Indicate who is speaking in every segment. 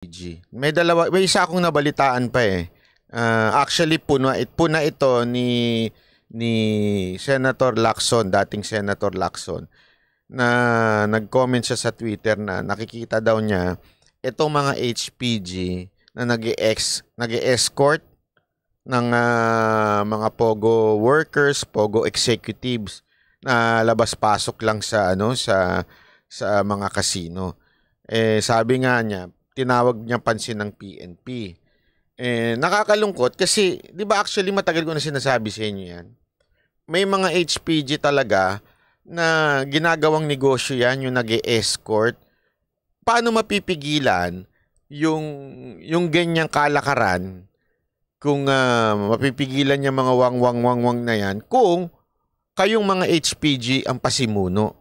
Speaker 1: PG. May dalawa, may isa akong nabalitaan pa eh. Uh, actually puna it puna ito ni ni Senator Lacson, dating Senator Lacson na nag-comment siya sa Twitter na nakikita daw niya itong mga HPG na nag-ex nag-escort ng uh, mga pogo workers, pogo executives na labas-pasok lang sa ano sa sa mga kasino. Eh sabi nga niya, tinawag niya pansin ng PNP. Eh, nakakalungkot kasi, di ba actually matagal ko na sinasabi sa inyo yan. May mga HPG talaga na ginagawang negosyo yan, yung nag escort Paano mapipigilan yung, yung ganyang kalakaran kung uh, mapipigilan niya mga wang-wang-wang-wang na yan kung kayong mga HPG ang pasimuno.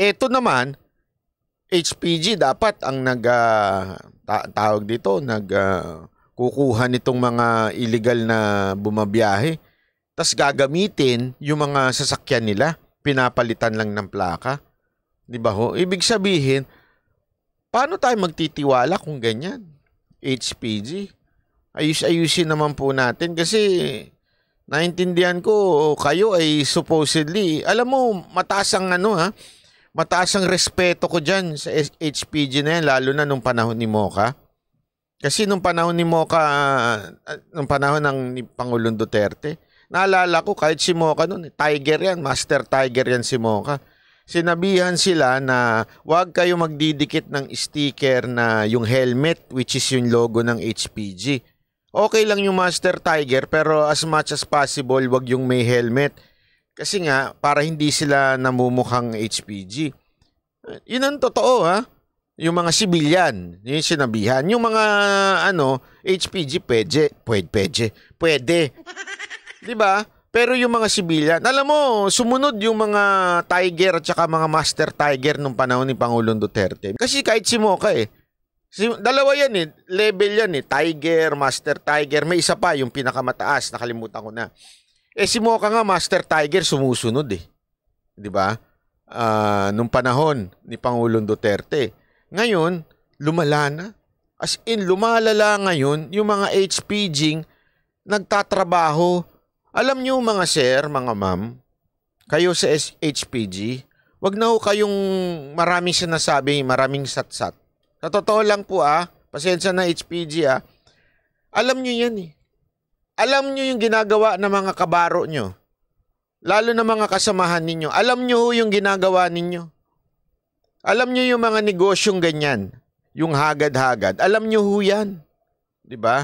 Speaker 1: Ito naman, HPG dapat ang nag uh, tawag dito nag uh, kukuha nitong mga illegal na bumabiyahe tas gagamitin yung mga sasakyan nila pinapalitan lang ng plaka di ba ho ibig sabihin paano tayo magtitiwala kung ganyan HPG ayus ayusin naman po natin kasi naintindihan ko kayo ay supposedly alam mo mataas ang ano ha mataas ang respeto ko dyan sa HPG na yan, lalo na nung panahon ni Moka. Kasi nung panahon ni Moka, ah, nung panahon ng ni Pangulong Duterte, naalala ko kahit si Moka noon, Tiger yan, Master Tiger yan si Moka. Sinabihan sila na huwag kayo magdidikit ng sticker na yung helmet which is yung logo ng HPG. Okay lang yung Master Tiger pero as much as possible wag yung may helmet kasi nga, para hindi sila namumukhang HPG. Yun ang totoo, ha? Yung mga sibilyan, yung sinabihan. Yung mga, ano, HPG, pwede, pwede, pwede, pwede. Di ba? Pero yung mga sibilyan, alam mo, sumunod yung mga tiger at saka mga master tiger nung panahon ni Pangulong Duterte. Kasi kahit si Mocha eh, si, dalawa yan eh, level yan eh, tiger, master tiger, may isa pa, yung pinakamataas, nakalimutan ko na. Eh si Mocha nga Master Tiger sumusunod eh. 'Di ba? Uh, nung panahon ni Pangulong Duterte. Ngayon, lumala na. As in, lumalala ngayon yung mga HPGing nagtatrabaho. Alam nyo mga sir, mga ma'am, kayo sa HPG, wag na ho kayong maraming sinasabi, maraming satsat. Sa totoo lang po ah, pasensya na HPG ah. Alam nyo yan eh. Alam nyo yung ginagawa ng mga kabaro nyo. Lalo na mga kasamahan ninyo. Alam nyo yung ginagawa ninyo. Alam nyo yung mga negosyong ganyan. Yung hagad-hagad. Alam nyo ho yan. ba? Diba?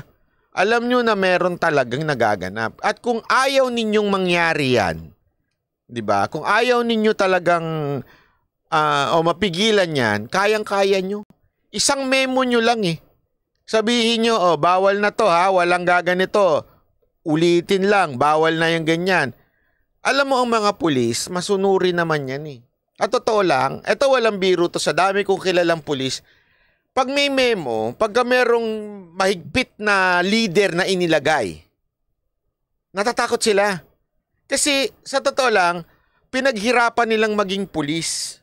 Speaker 1: Alam nyo na meron talagang nagaganap. At kung ayaw ninyong mangyari yan, 'di ba? Kung ayaw ninyo talagang uh, o mapigilan 'yan, kayang-kaya nyo. Isang memo nyo lang eh. Sabihin nyo, oh, bawal na to ha, walang gaganito ulitin lang, bawal na yung ganyan. Alam mo ang mga pulis, masunuri naman yan eh. At totoo lang, eto walang biro to sa dami kong kilalang pulis. Pag may memo, pagka merong mahigpit na leader na inilagay, natatakot sila. Kasi sa totoo lang, pinaghirapan nilang maging pulis.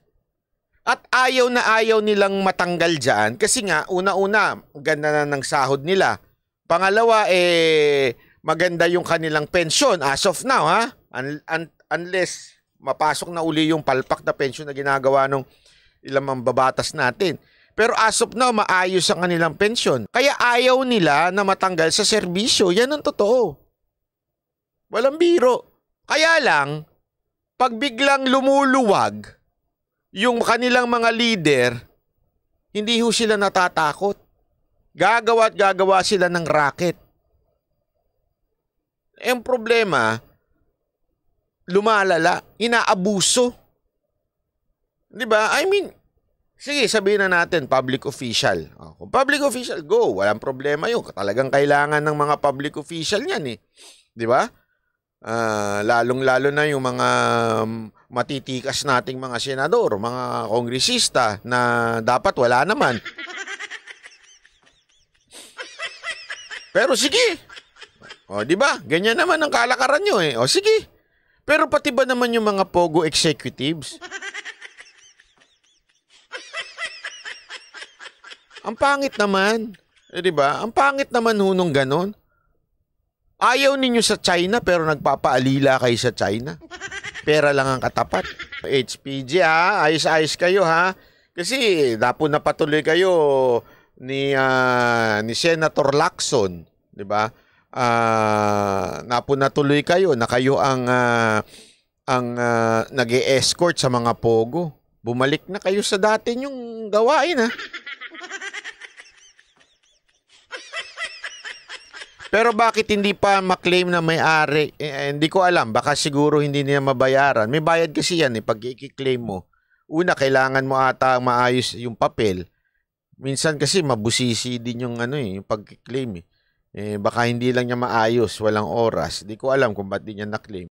Speaker 1: At ayaw na ayaw nilang matanggal dyan kasi nga una-una, ganda na ng sahod nila. Pangalawa, eh, maganda yung kanilang pension as of now ha un- un- unless mapasok na uli yung palpak na pension na ginagawa ng ilang mambabatas natin. Pero as of now, maayos ang kanilang pension. Kaya ayaw nila na matanggal sa serbisyo. Yan ang totoo. Walang biro. Kaya lang, pag biglang lumuluwag yung kanilang mga leader, hindi ho sila natatakot. Gagawa at gagawa sila ng racket. Eh, problema, lumalala, inaabuso. 'Di ba? I mean, sige, sabihin na natin public official. Oh, kung public official, go, walang problema 'yun. Talagang kailangan ng mga public official 'yan eh. 'Di ba? Uh, lalong-lalo na yung mga um, matitikas nating mga senador, mga kongresista na dapat wala naman. Pero sige, o, oh, di ba? Ganyan naman ang kalakaran nyo eh. O, oh, sige. Pero pati ba naman yung mga Pogo executives? ang pangit naman. Eh, di ba? Ang pangit naman hunong nung ganon. Ayaw ninyo sa China pero nagpapaalila kayo sa China. Pera lang ang katapat. HPG ha, ayos-ayos kayo ha. Kasi dapo na patuloy kayo ni uh, ni Senator Lacson, 'di ba? uh, ah, napunatuloy kayo na kayo ang uh, ang uh, ah, nag escort sa mga pogo. Bumalik na kayo sa dati yung gawain ha. Pero bakit hindi pa maklaim na may-ari? Eh, eh, hindi ko alam. Baka siguro hindi niya mabayaran. May bayad kasi yan eh pag i-claim mo. Una, kailangan mo ata maayos yung papel. Minsan kasi mabusisi din yung ano eh, yung pag-claim eh. Eh, baka hindi lang niya maayos, walang oras. Di ko alam kung ba't di niya naklaim.